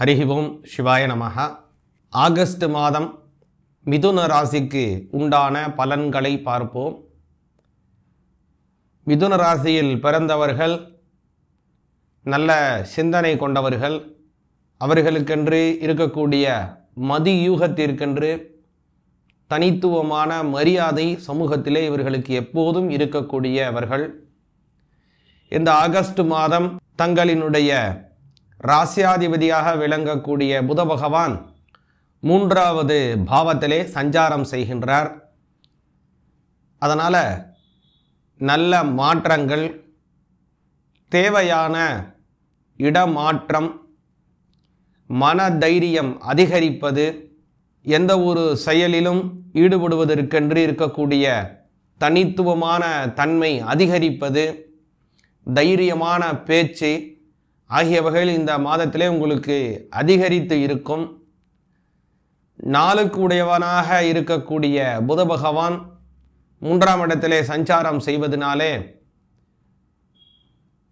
ஹரி ஓம் சிவாய நமக ஆகஸ்ட் மாதம் மிதுன ராசிக்கு உண்டான பலன்களை பார்ப்போம் மிதுன ராசியில் பிறந்தவர்கள் நல்ல சிந்தனை கொண்டவர்கள் அவர்களுக்கென்று இருக்கக்கூடிய மதியூகத்திற்கென்று தனித்துவமான மரியாதை சமூகத்திலே இவர்களுக்கு எப்போதும் இருக்கக்கூடியவர்கள் இந்த ஆகஸ்ட் மாதம் தங்களினுடைய ராசியாதிபதியாக விளங்கக்கூடிய புத பகவான் மூன்றாவது பாவத்திலே சஞ்சாரம் செய்கின்றார் அதனால் நல்ல மாற்றங்கள் தேவையான இடமாற்றம் மன தைரியம் அதிகரிப்பது எந்த ஒரு செயலிலும் ஈடுபடுவதற்கென்று இருக்கக்கூடிய தனித்துவமான தன்மை அதிகரிப்பது தைரியமான பேச்சு ஆகிய வகையில் இந்த மாதத்திலே உங்களுக்கு அதிகரித்து இருக்கும் நாளுக்கு உடையவனாக இருக்கக்கூடிய புத பகவான் மூன்றாம் இடத்திலே சஞ்சாரம் செய்வதனாலே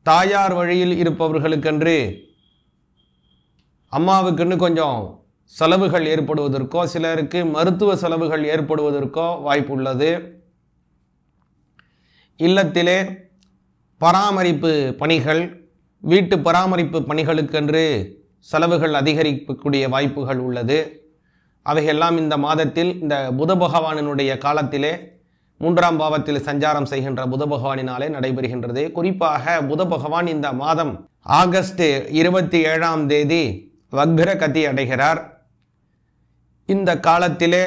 தாயார் வழியில் இருப்பவர்களுக்கென்று அம்மாவுக்குன்னு கொஞ்சம் செலவுகள் ஏற்படுவதற்கோ சிலருக்கு மருத்துவ செலவுகள் ஏற்படுவதற்கோ வாய்ப்பு உள்ளது இல்லத்திலே பராமரிப்பு பணிகள் வீட்டு பராமரிப்பு பணிகளுக்கென்று செலவுகள் அதிகரிக்கக்கூடிய வாய்ப்புகள் உள்ளது அவையெல்லாம் இந்த மாதத்தில் இந்த புத பகவானினுடைய காலத்திலே மூன்றாம் பாவத்தில் சஞ்சாரம் செய்கின்ற புத பகவானினாலே நடைபெறுகின்றது குறிப்பாக புத பகவான் இந்த மாதம் ஆகஸ்ட் இருபத்தி ஏழாம் தேதி வக்ர கதி அடைகிறார் இந்த காலத்திலே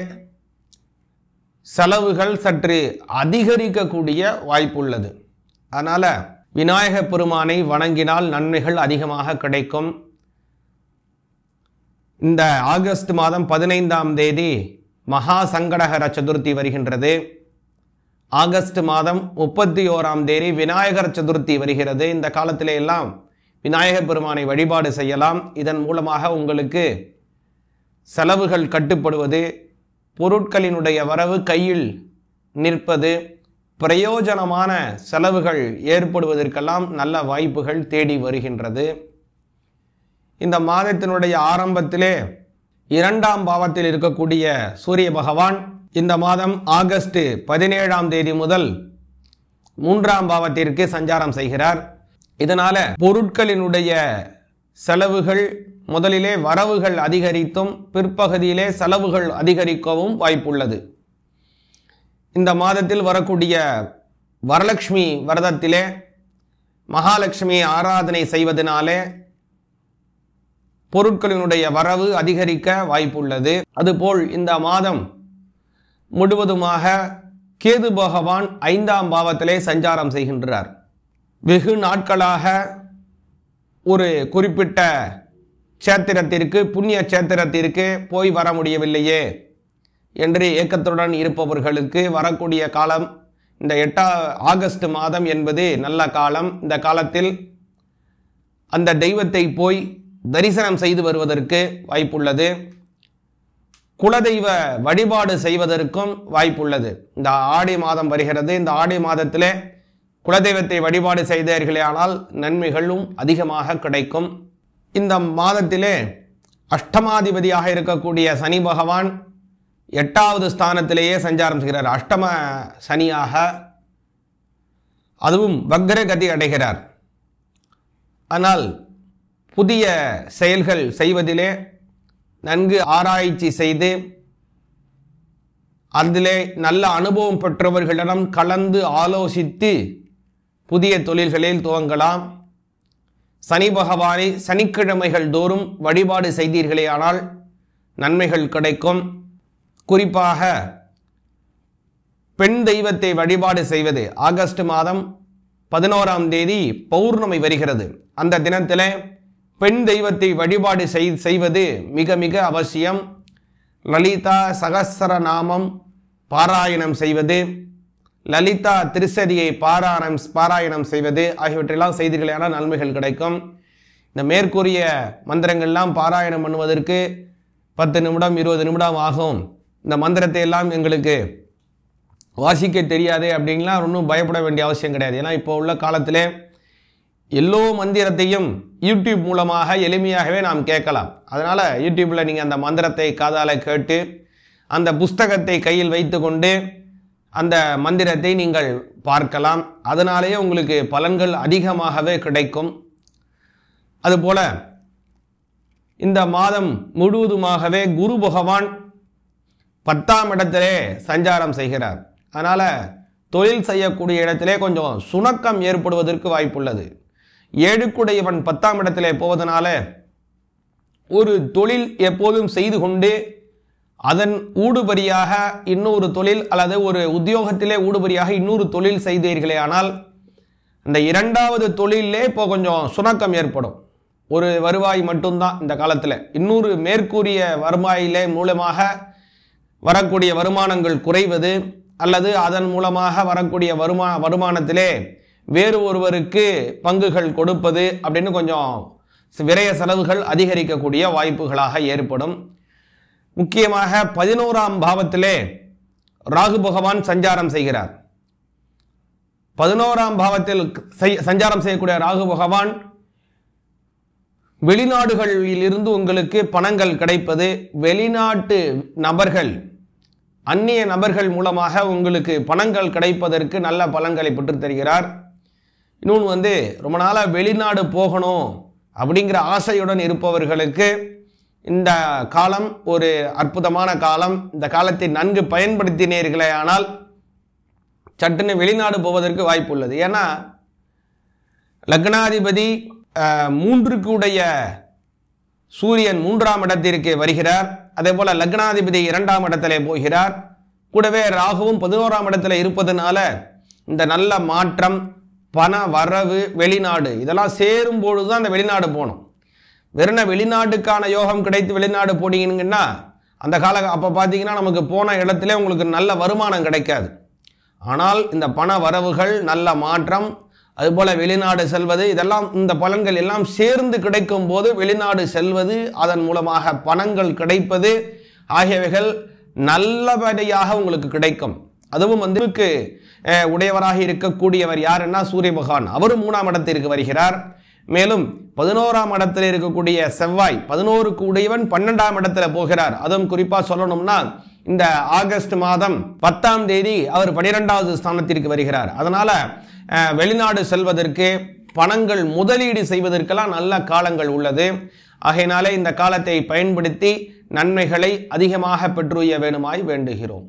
செலவுகள் சற்று அதிகரிக்கக்கூடிய வாய்ப்பு உள்ளது அதனால் விநாயக பெருமானை வணங்கினால் நன்மைகள் அதிகமாக கிடைக்கும் இந்த ஆகஸ்ட் மாதம் பதினைந்தாம் தேதி மகா சங்கடகர சதுர்த்தி வருகின்றது ஆகஸ்ட் மாதம் முப்பத்தி ஓராம் தேதி விநாயகர் சதுர்த்தி வருகிறது இந்த காலத்திலே எல்லாம் விநாயகர் பெருமானை வழிபாடு செய்யலாம் இதன் மூலமாக உங்களுக்கு செலவுகள் கட்டுப்படுவது பொருட்களினுடைய வரவு கையில் நிற்பது பிரயோஜனமான செலவுகள் ஏற்படுவதற்கெல்லாம் நல்ல வாய்ப்புகள் தேடி வருகின்றது இந்த மாதத்தினுடைய ஆரம்பத்திலே இரண்டாம் பாவத்தில் இருக்கக்கூடிய சூரிய பகவான் இந்த மாதம் ஆகஸ்ட் பதினேழாம் தேதி முதல் மூன்றாம் பாவத்திற்கு சஞ்சாரம் செய்கிறார் இதனால பொருட்களினுடைய செலவுகள் முதலிலே வரவுகள் அதிகரித்தும் பிற்பகுதியிலே செலவுகள் அதிகரிக்கவும் வாய்ப்புள்ளது இந்த மாதத்தில் வரக்கூடிய வரலட்சுமி விரதத்திலே மகாலட்சுமியை ஆராதனை செய்வதனாலே பொருட்களினுடைய வரவு அதிகரிக்க வாய்ப்புள்ளது அதுபோல் இந்த மாதம் முழுவதுமாக கேது பகவான் ஐந்தாம் பாவத்திலே சஞ்சாரம் செய்கின்றார் வெகு நாட்களாக ஒரு குறிப்பிட்ட சேத்திரத்திற்கு புண்ணிய சேத்திரத்திற்கு போய் வர முடியவில்லையே என்று இயக்கத்துடன் இருப்பவர்களுக்கு வரக்கூடிய காலம் இந்த எட்டா ஆகஸ்ட் மாதம் என்பது நல்ல காலம் இந்த காலத்தில் அந்த தெய்வத்தை போய் தரிசனம் செய்து வருவதற்கு வாய்ப்புள்ளது குலதெய்வ வழிபாடு செய்வதற்கும் வாய்ப்புள்ளது இந்த ஆடி மாதம் வருகிறது இந்த ஆடி மாதத்தில் குலதெய்வத்தை வழிபாடு செய்தீர்களே ஆனால் நன்மைகளும் அதிகமாக கிடைக்கும் இந்த மாதத்திலே அஷ்டமாதிபதியாக இருக்கக்கூடிய சனி பகவான் எட்டாவது ஸ்தானத்திலேயே சஞ்சாரம் செய்கிறார் அஷ்டம சனியாக அதுவும் வக்ர கதி அடைகிறார் ஆனால் புதிய செயல்கள் செய்வதிலே நன்கு ஆராய்ச்சி செய்து அதிலே நல்ல அனுபவம் பெற்றவர்களிடம் கலந்து ஆலோசித்து புதிய தொழில்களில் துவங்கலாம் சனி பகவானை சனிக்கிழமைகள் தோறும் வழிபாடு செய்தீர்களே ஆனால் நன்மைகள் கிடைக்கும் குறிப்பாக பெண் தெய்வத்தை வழிபாடு செய்வது ஆகஸ்ட் மாதம் பதினோராம் தேதி பௌர்ணமி வருகிறது அந்த தினத்தில் பெண் தெய்வத்தை வழிபாடு செய்வது மிக மிக அவசியம் லலிதா சகசர நாமம் பாராயணம் செய்வது லலிதா திருசதியை பாராயணம் பாராயணம் செய்வது ஆகியவற்றெல்லாம் செய்திகளான நன்மைகள் கிடைக்கும் இந்த மேற்கூறிய மந்திரங்கள்லாம் பாராயணம் பண்ணுவதற்கு பத்து நிமிடம் இருபது நிமிடம் ஆகும் இந்த மந்திரத்தை எல்லாம் எங்களுக்கு வாசிக்க தெரியாது அப்படின்லாம் ஒன்றும் பயப்பட வேண்டிய அவசியம் கிடையாது ஏன்னா இப்போ உள்ள காலத்தில் எல்லோ மந்திரத்தையும் யூடியூப் மூலமாக எளிமையாகவே நாம் கேட்கலாம் அதனால் யூடியூப்பில் நீங்கள் அந்த மந்திரத்தை காதால் கேட்டு அந்த புஸ்தகத்தை கையில் வைத்துக்கொண்டு அந்த மந்திரத்தை நீங்கள் பார்க்கலாம் அதனாலேயே உங்களுக்கு பலன்கள் அதிகமாகவே கிடைக்கும் அதுபோல் இந்த மாதம் முழுவதுமாகவே குரு பகவான் பத்தாம் இடத்திலே சஞ்சாரம் செய்கிறார் அதனால் தொழில் செய்யக்கூடிய இடத்திலே கொஞ்சம் சுணக்கம் ஏற்படுவதற்கு வாய்ப்புள்ளது ஏழுக்குடையவன் பத்தாம் இடத்திலே போவதனால ஒரு தொழில் எப்போதும் செய்து கொண்டு அதன் ஊடுபரியாக இன்னொரு தொழில் அல்லது ஒரு உத்தியோகத்திலே ஊடுபரியாக இன்னொரு தொழில் செய்தீர்களே ஆனால் இந்த இரண்டாவது தொழிலே இப்போ கொஞ்சம் சுணக்கம் ஏற்படும் ஒரு வருவாய் மட்டும்தான் இந்த காலத்தில் இன்னொரு மேற்கூறிய வருவாயிலே மூலமாக வரக்கூடிய வருமானங்கள் குறைவது அல்லது அதன் மூலமாக வரக்கூடிய வருமா வருமானத்திலே வேறு ஒருவருக்கு பங்குகள் கொடுப்பது அப்படின்னு கொஞ்சம் விரய செலவுகள் அதிகரிக்கக்கூடிய வாய்ப்புகளாக ஏற்படும் முக்கியமாக பதினோராம் பாவத்திலே ராகு பகவான் சஞ்சாரம் செய்கிறார் பதினோராம் பாவத்தில் சஞ்சாரம் செய்யக்கூடிய ராகு பகவான் வெளிநாடுகளில் இருந்து உங்களுக்கு பணங்கள் கிடைப்பது வெளிநாட்டு நபர்கள் அந்நிய நபர்கள் மூலமாக உங்களுக்கு பணங்கள் கிடைப்பதற்கு நல்ல பலன்களை பெற்று தருகிறார் இன்னொன்று வந்து ரொம்ப நாளாக வெளிநாடு போகணும் அப்படிங்கிற ஆசையுடன் இருப்பவர்களுக்கு இந்த காலம் ஒரு அற்புதமான காலம் இந்த காலத்தை நன்கு பயன்படுத்தினீர்களே ஆனால் சட்டுன்னு வெளிநாடு போவதற்கு வாய்ப்பு உள்ளது ஏன்னா லக்னாதிபதி மூன்றுக்குடைய சூரியன் மூன்றாம் இடத்திற்கு வருகிறார் அதே போல லக்னாதிபதி இரண்டாம் இடத்திலே போகிறார் கூடவே ராகுவும் பதினோராம் இடத்துல இருப்பதுனால இந்த நல்ல மாற்றம் பண வரவு வெளிநாடு இதெல்லாம் சேரும் பொழுது தான் அந்த வெளிநாடு போகணும் வெறும் வெளிநாட்டுக்கான யோகம் கிடைத்து வெளிநாடு போனீங்கன்னா அந்த கால அப்போ பார்த்தீங்கன்னா நமக்கு போன இடத்துல உங்களுக்கு நல்ல வருமானம் கிடைக்காது ஆனால் இந்த பண வரவுகள் நல்ல மாற்றம் அதுபோல் வெளிநாடு செல்வது இதெல்லாம் இந்த பலன்கள் எல்லாம் சேர்ந்து கிடைக்கும் போது வெளிநாடு செல்வது அதன் மூலமாக பணங்கள் கிடைப்பது ஆகியவைகள் நல்லபடியாக உங்களுக்கு கிடைக்கும் அதுவும் வந்து உடையவராக இருக்கக்கூடியவர் யாருன்னா சூரிய பகவான் அவரும் மூணாம் இடத்திற்கு வருகிறார் மேலும் பதினோராம் இடத்தில் இருக்கக்கூடிய செவ்வாய் பதினோருக்கு உடையவன் பன்னெண்டாம் இடத்துல போகிறார் அதுவும் குறிப்பாக சொல்லணும்னா இந்த ஆகஸ்ட் மாதம் பத்தாம் தேதி அவர் பனிரெண்டாவது ஸ்தானத்திற்கு வருகிறார் அதனால வெளிநாடு செல்வதற்கு பணங்கள் முதலீடு செய்வதற்கெல்லாம் நல்ல காலங்கள் உள்ளது ஆகையினாலே இந்த காலத்தை பயன்படுத்தி நன்மைகளை அதிகமாக பெற்றுய வேணுமாய் வேண்டுகிறோம்